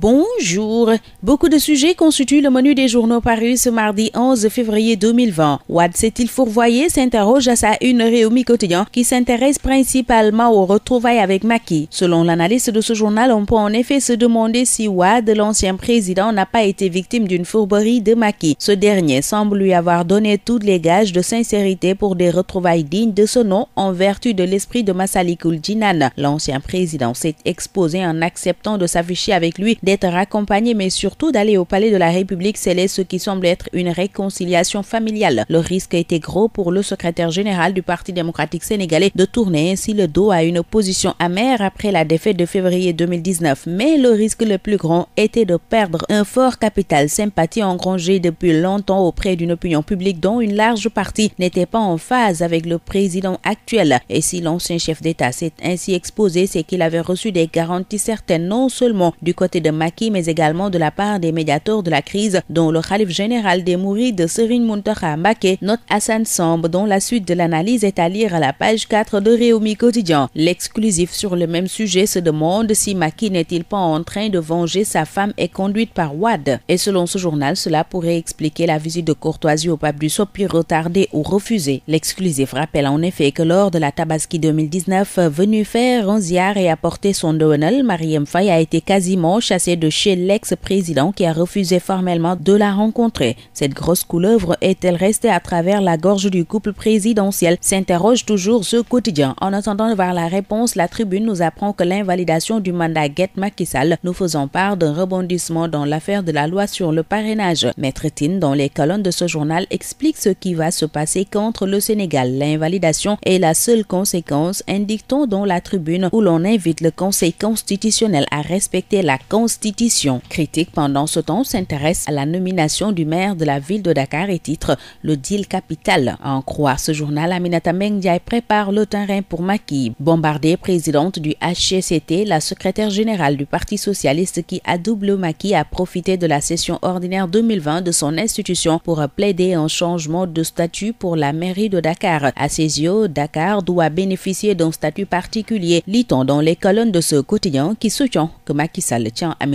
Bonjour. Beaucoup de sujets constituent le menu des journaux parus ce mardi 11 février 2020. Wad s'est-il fourvoyé s'interroge à sa une Réumi quotidienne qui s'intéresse principalement aux retrouvailles avec Maki. Selon l'analyse de ce journal, on peut en effet se demander si Wad, l'ancien président, n'a pas été victime d'une fourberie de Maki. Ce dernier semble lui avoir donné tous les gages de sincérité pour des retrouvailles dignes de ce nom en vertu de l'esprit de Massalikul Jinan. L'ancien président s'est exposé en acceptant de s'afficher avec lui des d'être accompagné, mais surtout d'aller au palais de la République céleste, ce qui semble être une réconciliation familiale. Le risque était gros pour le secrétaire général du Parti démocratique sénégalais de tourner ainsi le dos à une position amère après la défaite de février 2019. Mais le risque le plus grand était de perdre un fort capital sympathie engrangé depuis longtemps auprès d'une opinion publique dont une large partie n'était pas en phase avec le président actuel. Et si l'ancien chef d'État s'est ainsi exposé, c'est qu'il avait reçu des garanties certaines non seulement du côté de Maki, mais également de la part des médiateurs de la crise, dont le Khalif général des Mourides, Serine Muntaha Mbake, note Hassan Samb, dont la suite de l'analyse est à lire à la page 4 de Réumi Quotidien. L'exclusif sur le même sujet se demande si Maki n'est-il pas en train de venger sa femme et conduite par Wad. Et selon ce journal, cela pourrait expliquer la visite de courtoisie au pape du Sopi retardée ou refusée. L'exclusif rappelle en effet que lors de la Tabaski 2019, venu faire un ziar et apporter son marie Marie Faye a été quasiment chassée de chez l'ex-président qui a refusé formellement de la rencontrer. Cette grosse couleuvre est-elle restée à travers la gorge du couple présidentiel s'interroge toujours ce quotidien. En attendant de voir la réponse, la tribune nous apprend que l'invalidation du mandat Get Macky Sall nous faisant part d'un rebondissement dans l'affaire de la loi sur le parrainage. Maître Tin, dans les colonnes de ce journal, explique ce qui va se passer contre le Sénégal. L'invalidation est la seule conséquence, indique on dans la tribune où l'on invite le Conseil constitutionnel à respecter la Constitution constitution. Critique pendant ce temps s'intéresse à la nomination du maire de la ville de Dakar et titre le deal capital. en croire ce journal, Aminata Mengdiaye prépare le terrain pour Maki. Bombardée présidente du HCT, la secrétaire générale du Parti socialiste qui a double Maki a profité de la session ordinaire 2020 de son institution pour plaider un changement de statut pour la mairie de Dakar. À ses yeux, Dakar doit bénéficier d'un statut particulier, lit-on dans les colonnes de ce quotidien qui soutient que Macky Sall tient à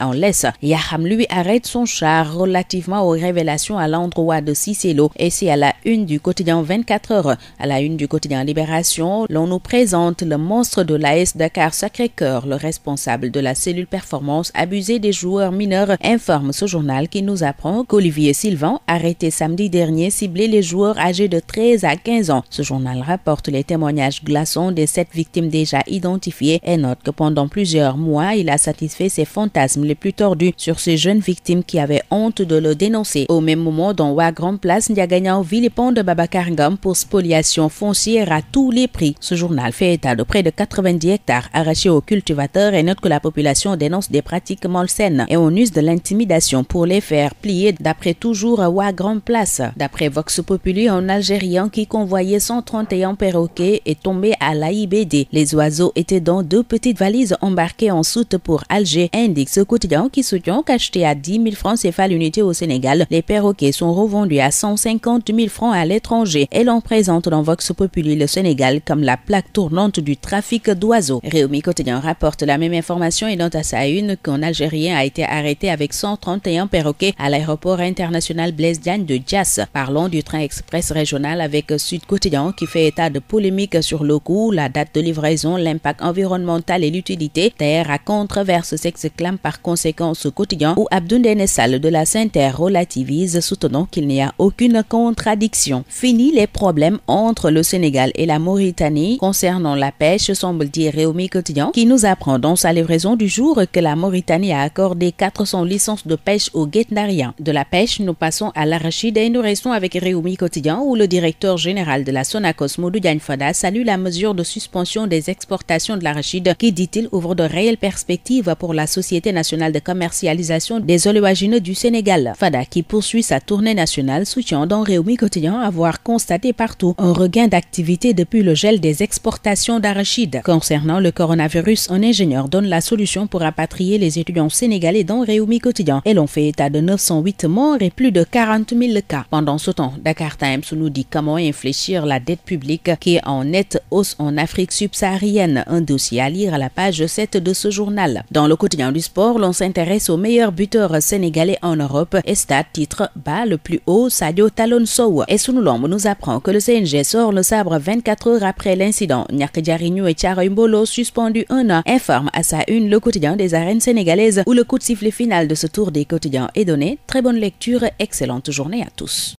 en laisse. Yaham lui arrête son char relativement aux révélations à l'endroit de Sicelo. et c'est à la une du quotidien 24 heures. À la une du quotidien Libération, l'on nous présente le monstre de l'AS Dakar Sacré-Cœur, le responsable de la cellule performance abusée des joueurs mineurs, informe ce journal qui nous apprend qu'Olivier Sylvain, arrêté samedi dernier, ciblait les joueurs âgés de 13 à 15 ans. Ce journal rapporte les témoignages glaçants des sept victimes déjà identifiées et note que pendant plusieurs mois, il a satisfait ses fantasmes les plus tordus sur ces jeunes victimes qui avaient honte de le dénoncer. Au même moment, dans Wagrand Place, et vilipende Babacar Ngam pour spoliation foncière à tous les prix. Ce journal fait état de près de 90 hectares arrachés aux cultivateurs et note que la population dénonce des pratiques malsaines et on use de l'intimidation pour les faire plier d'après toujours Wagrand Place. D'après Vox Populi, un Algérien qui convoyait 131 perroquets est tombé à l'AIBD. Les oiseaux étaient dans deux petites valises embarquées en soute pour Alger indique ce quotidien qui soutient qu'acheté à 10 000 francs CFA l'unité au Sénégal, les perroquets sont revendus à 150 000 francs à l'étranger et l'on présente dans Vox Populi le Sénégal comme la plaque tournante du trafic d'oiseaux. Réumi Quotidien rapporte la même information et note à sa une qu'un Algérien a été arrêté avec 131 perroquets à l'aéroport international Blaise Diagne de Dias. Parlons du train express régional avec Sud Quotidien qui fait état de polémiques sur le coût, la date de livraison, l'impact environnemental et l'utilité. terre à controverse s'exclame par conséquent ce quotidien où Abdoun Sall de la sainte relativise soutenant qu'il n'y a aucune contradiction. Fini les problèmes entre le Sénégal et la Mauritanie concernant la pêche, semble dire Réumi Quotidien, qui nous apprend dans sa livraison du jour que la Mauritanie a accordé 400 licences de pêche aux Guetnariens. De la pêche, nous passons à l'arachide et nous restons avec Réumi Quotidien où le directeur général de la Cosmo, Moudou Fada, salue la mesure de suspension des exportations de l'arachide qui, dit-il, ouvre de réelles perspectives pour la Société nationale de commercialisation des oléagineux du Sénégal. Fada, qui poursuit sa tournée nationale, soutient dans Réumi Quotidien avoir constaté partout un regain d'activité depuis le gel des exportations d'arachides. Concernant le coronavirus, un ingénieur donne la solution pour rapatrier les étudiants sénégalais dans Réumi Quotidien. Et l'on fait état de 908 morts et plus de 40 000 cas. Pendant ce temps, Dakar Times nous dit comment infléchir la dette publique qui est en nette hausse en Afrique subsaharienne. Un dossier à lire à la page 7 de ce journal. Dans le quotidien du sport, l'on s'intéresse au meilleur buteur sénégalais en Europe. Et titre bas le plus haut Sadio Talon Et Sunulombe nous apprend que le CNG sort le sabre 24 heures après l'incident. Nyarkadjarignou et Imbolo suspendus un an informe à sa une le quotidien des arènes sénégalaises où le coup de sifflet final de ce tour des quotidiens est donné. Très bonne lecture, excellente journée à tous.